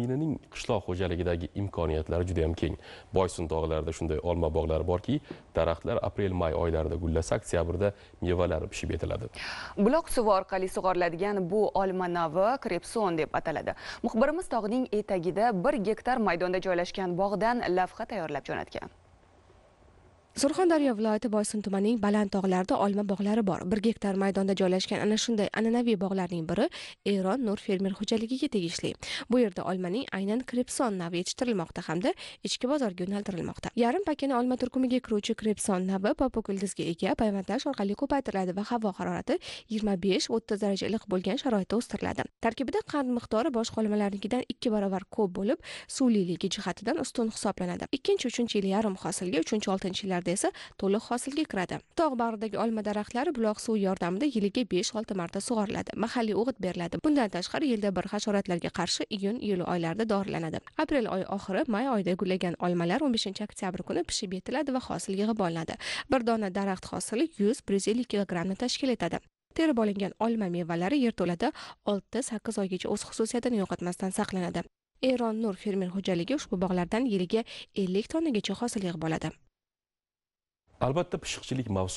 minaning qishloq xo'jaligidagi imkoniyatlari juda yam keng boysun tog'larida shunday olma bog'lari borki daraxtlar aprel may oylarida gullasa oktyabrda mevalari pishib yetiladi buloq suvi orqali sug'oriladigan bu olma navi krepson deb ataladi muxbirimiz tog'ning etagida bir gektar maydonda joylashgan bog'dan lavha tayyorlab jo'natgan surxondaryo viloyati boysun tumanining baland tog'larida olma bog'lari bor bir gektar maydonda joylashgan ana shunday an'anaviy bog'larning biri eron nur fermer xo'jaligiga tegishli bu yerda olmaning aynan krepson navi yetishtirilmoqda hamda ichki bozorga yo'naltirilmoqda yarim pakana olma turkumiga kiruvchi krepson navi popok ildizga ega payvandlash orqali ko'paytiriladi va havo harorati yigirma besh o'ttiz daraja iliq bo'lgan sharoitda o'stiriladi tarkibida qand miqdori boshqa olmalarnikidan ikki barobar ko'p bo'lib suvliligi jihatidan ustun hisoblanadi ikkinchi uchinchi yil yarim hosilga uchinchi oltinchi yillarda hududlarda esa to'liq hosilga kiradi tog' bag'ridagi olma daraxtlari buloq suvi yordamida yiliga besh olti marta sug'oriladi mahalliy o'g'it beriladi bundan tashqari yilda bir hasharotlarga qarshi iyun iyul oylarida dorilanadi aprel oyi oxiri may oyida gullagan olmalar o'n beshinchi oktyabr kuni pishib yetiladi va hosil yig'ib olinadi bir dona daraxt hosili yuz bir yuz ellik kilogrammni tashkil etadi terib olingan olma mevalari yerto'lada olti sakkiz oygacha o'z xususiyatini yo'qotmasdan saqlanadi eron nur fermer xo'jaligi ushbu bog'lardan yiliga ellik tonnagacha hosil yig'ib oladi albatta pishiqchilik mavsumi